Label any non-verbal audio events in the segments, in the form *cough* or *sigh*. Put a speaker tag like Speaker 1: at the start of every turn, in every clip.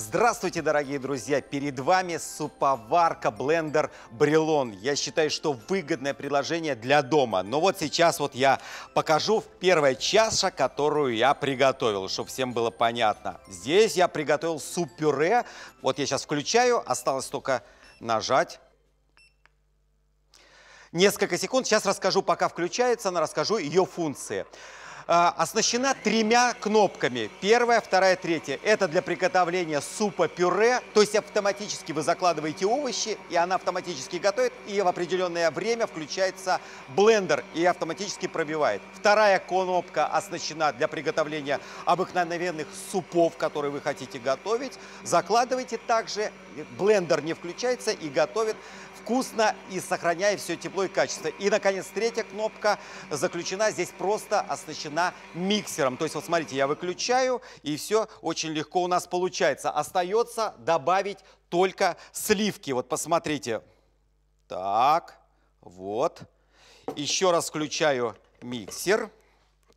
Speaker 1: Здравствуйте, дорогие друзья! Перед вами суповарка блендер Брелон. Я считаю, что выгодное предложение для дома. Но вот сейчас вот я покажу первая чаша, которую я приготовил, чтобы всем было понятно. Здесь я приготовил суп-пюре. Вот я сейчас включаю, осталось только нажать несколько секунд. Сейчас расскажу, пока включается она, расскажу ее функции. Э, оснащена тремя кнопками. Первая, вторая, третья. Это для приготовления супа-пюре, то есть автоматически вы закладываете овощи, и она автоматически готовит, и в определенное время включается блендер и автоматически пробивает. Вторая кнопка оснащена для приготовления обыкновенных супов, которые вы хотите готовить. Закладываете также, блендер не включается и готовит вкусно и сохраняя все тепло и качество. И, наконец, третья кнопка заключена, здесь просто оснащена миксером. То есть, вот смотрите, я выключаю, и все очень легко у нас получается. Остается добавить только сливки. Вот посмотрите. Так, вот. Еще раз включаю миксер.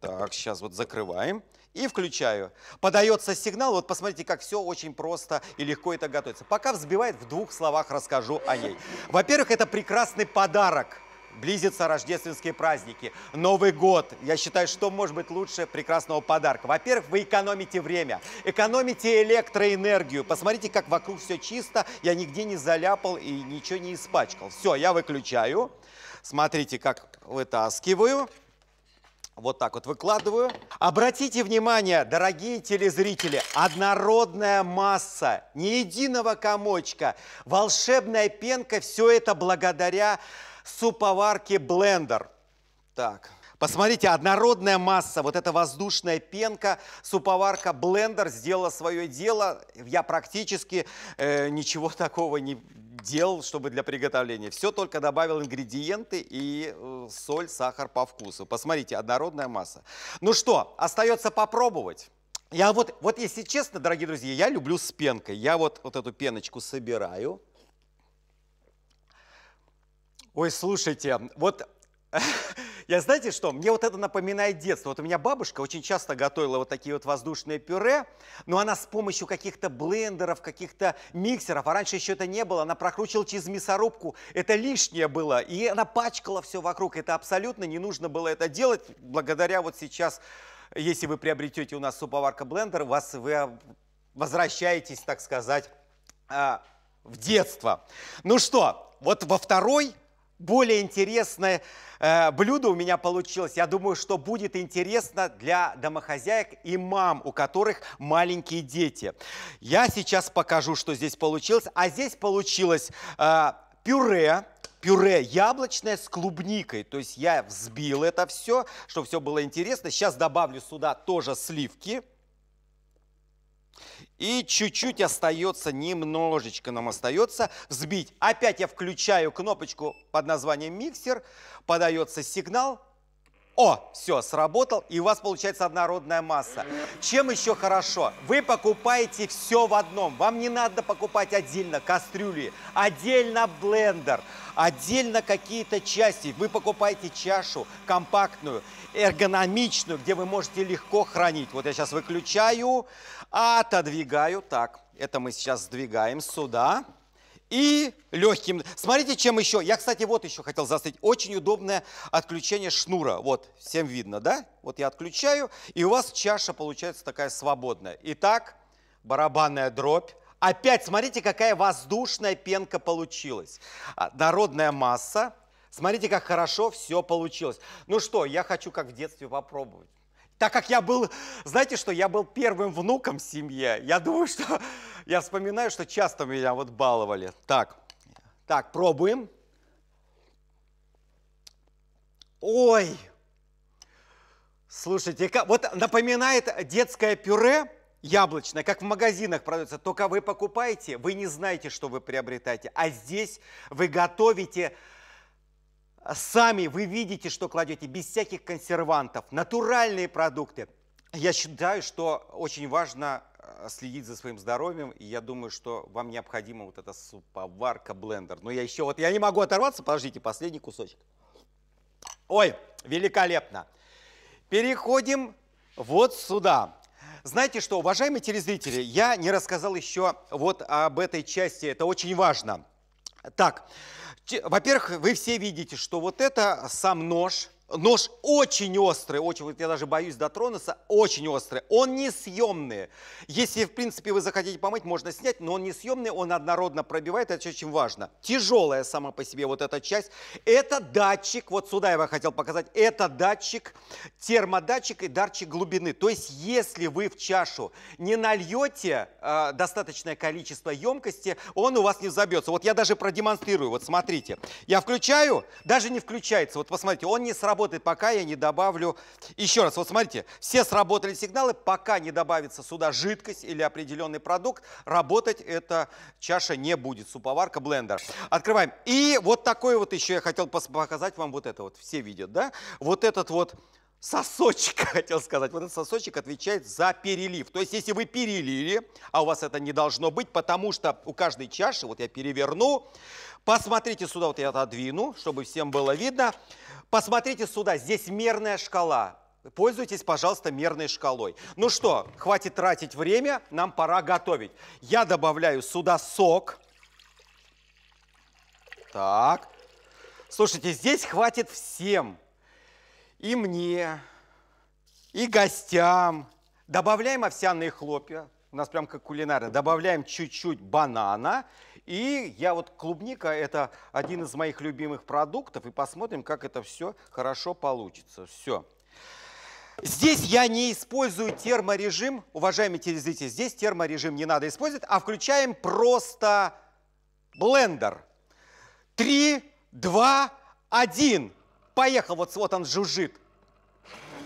Speaker 1: Так, сейчас вот закрываем и включаю. Подается сигнал, вот посмотрите, как все очень просто и легко это готовится. Пока взбивает, в двух словах расскажу о ней. Во-первых, это прекрасный подарок. Близятся рождественские праздники, Новый год. Я считаю, что может быть лучше прекрасного подарка. Во-первых, вы экономите время, экономите электроэнергию. Посмотрите, как вокруг все чисто, я нигде не заляпал и ничего не испачкал. Все, я выключаю. Смотрите, как вытаскиваю. Вот так вот выкладываю. Обратите внимание, дорогие телезрители, однородная масса, ни единого комочка, волшебная пенка, все это благодаря суповарке блендер. Так, Посмотрите, однородная масса, вот эта воздушная пенка, суповарка блендер сделала свое дело. Я практически э, ничего *laughs* такого не, делал, чтобы для приготовления. Все только добавил ингредиенты и э, соль, сахар по вкусу. Посмотрите, однородная масса. Ну что, остается попробовать. Я вот, вот если честно, дорогие друзья, я люблю с пенкой. Я вот, вот эту пеночку собираю. Ой, слушайте, вот *laughs* Я знаете что, мне вот это напоминает детство. Вот у меня бабушка очень часто готовила вот такие вот воздушные пюре, но она с помощью каких-то блендеров, каких-то миксеров, а раньше еще это не было, она прокручивала через мясорубку, это лишнее было, и она пачкала все вокруг, это абсолютно не нужно было это делать, благодаря вот сейчас если вы приобретете у нас суповарка блендер, вас вы а, возвращаетесь, так сказать, а, в детство. Ну что, вот во второй более интересное э, блюдо у меня получилось. Я думаю, что будет интересно для домохозяек и мам, у которых маленькие дети. Я сейчас покажу, что здесь получилось. А здесь получилось э, пюре, пюре яблочное с клубникой. То есть я взбил это все, чтобы все было интересно. Сейчас добавлю сюда тоже сливки. И чуть-чуть остается, немножечко нам остается взбить. Опять я включаю кнопочку под названием миксер, подается сигнал. О, все, сработал, и у вас получается однородная масса. Чем еще хорошо? Вы покупаете все в одном. Вам не надо покупать отдельно кастрюли, отдельно блендер, отдельно какие-то части. Вы покупаете чашу компактную, эргономичную, где вы можете легко хранить. Вот я сейчас выключаю, отодвигаю так. Это мы сейчас сдвигаем сюда. И легким. Смотрите, чем еще. Я, кстати, вот еще хотел заострить. Очень удобное отключение шнура. Вот, всем видно, да? Вот я отключаю, и у вас чаша получается такая свободная. Итак, барабанная дробь. Опять смотрите, какая воздушная пенка получилась. А, народная масса. Смотрите, как хорошо все получилось. Ну что, я хочу как в детстве попробовать. Так как я был, знаете что, я был первым внуком в семье, я думаю, что, *laughs* я вспоминаю, что часто меня вот баловали. Так, так, пробуем. Ой, слушайте, вот напоминает детское пюре, яблочное, как в магазинах продается, только вы покупаете, вы не знаете, что вы приобретаете, а здесь вы готовите сами вы видите, что кладете, без всяких консервантов, натуральные продукты. Я считаю, что очень важно э, следить за своим здоровьем, и я думаю, что вам необходима вот эта суповарка, блендер. Но я еще, вот я не могу оторваться, подождите, последний кусочек. Ой, великолепно. Переходим вот сюда. Знаете что, уважаемые телезрители, я не рассказал еще вот об этой части, это очень важно. Так, во-первых, вы все видите, что вот это сам нож – Нож очень острый, очень, вот я даже боюсь дотронуться, очень острый. Он не съемный. Если, в принципе, вы захотите помыть, можно снять, но он не съемный, он однородно пробивает, это очень важно. Тяжелая сама по себе вот эта часть. Это датчик, вот сюда я бы хотел показать, это датчик, термодатчик и датчик глубины. То есть, если вы в чашу не нальете э, достаточное количество емкости, он у вас не забьется. Вот я даже продемонстрирую, вот смотрите. Я включаю, даже не включается, вот посмотрите, он не сработает работает, пока я не добавлю... Еще раз, вот смотрите, все сработали сигналы, пока не добавится сюда жидкость или определенный продукт, работать эта чаша не будет, суповарка, блендер. Открываем. И вот такой вот еще я хотел показать вам, вот это вот, все видят, да? Вот этот вот сосочек, *laughs* хотел сказать. Вот этот сосочек отвечает за перелив. То есть, если вы перелили, а у вас это не должно быть, потому что у каждой чаши, вот я переверну, посмотрите сюда, вот я отодвину, чтобы всем было видно. Посмотрите сюда, здесь мерная шкала. Пользуйтесь, пожалуйста, мерной шкалой. Ну что, хватит тратить время, нам пора готовить. Я добавляю сюда сок. Так. Слушайте, здесь хватит всем и мне, и гостям. Добавляем овсяные хлопья, у нас прям как кулинары. Добавляем чуть-чуть банана. И я вот клубника – это один из моих любимых продуктов. И посмотрим, как это все хорошо получится. Все. Здесь я не использую терморежим. Уважаемые телезрители, здесь терморежим не надо использовать, а включаем просто блендер. Три, два, один. Поехал, вот, вот он жужжит.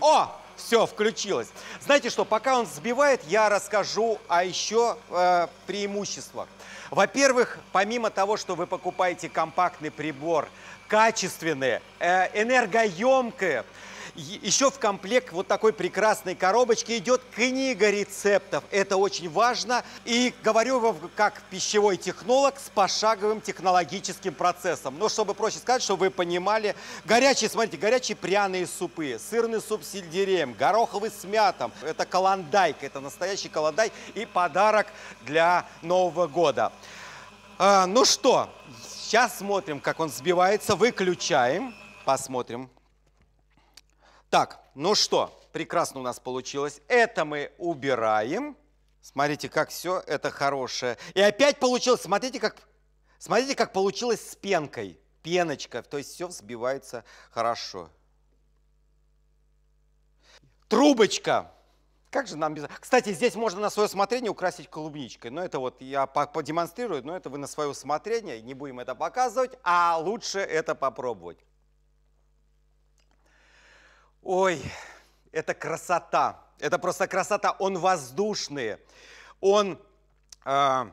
Speaker 1: О, все, включилось. Знаете что, пока он сбивает, я расскажу о а еще э, преимуществах. Во-первых, помимо того, что вы покупаете компактный прибор, качественный, э, энергоемкие, еще в комплект вот такой прекрасной коробочки идет книга рецептов. Это очень важно. И говорю вам как пищевой технолог с пошаговым технологическим процессом. Но чтобы проще сказать, чтобы вы понимали, горячие, смотрите, горячие пряные супы, сырный суп с сельдереем, гороховый с мятом. Это каландайка, это настоящий каландай и подарок для Нового года. А, ну что, сейчас смотрим, как он сбивается. Выключаем, посмотрим. Так, ну что, прекрасно у нас получилось. Это мы убираем. Смотрите, как все это хорошее. И опять получилось, смотрите, как, смотрите, как получилось с пенкой. Пеночка, то есть все взбивается хорошо. Трубочка. Как же нам без... Кстати, здесь можно на свое усмотрение украсить клубничкой. Но это вот я подемонстрирую, но это вы на свое усмотрение. Не будем это показывать, а лучше это попробовать. Ой, это красота. Это просто красота. Он воздушный. Он э,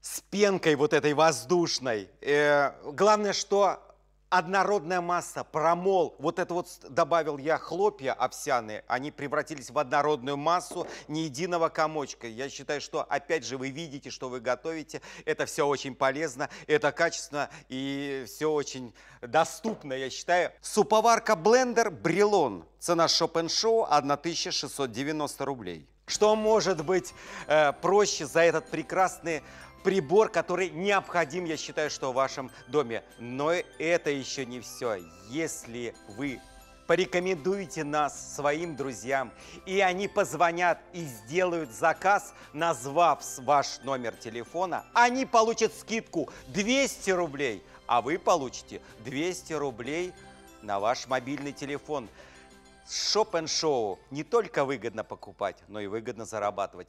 Speaker 1: с пенкой вот этой воздушной. Э, главное, что однородная масса, промол. Вот это вот добавил я хлопья овсяные, они превратились в однородную массу, ни единого комочка. Я считаю, что опять же вы видите, что вы готовите. Это все очень полезно, это качественно и все очень доступно, я считаю. Суповарка блендер Брелон. Цена Шопен Шоу 1690 рублей. Что может быть э, проще за этот прекрасный прибор, который необходим, я считаю, что в вашем доме. Но это еще не все. Если вы порекомендуете нас своим друзьям, и они позвонят и сделают заказ, назвав ваш номер телефона, они получат скидку 200 рублей, а вы получите 200 рублей на ваш мобильный телефон. С Шоп Шоу не только выгодно покупать, но и выгодно зарабатывать.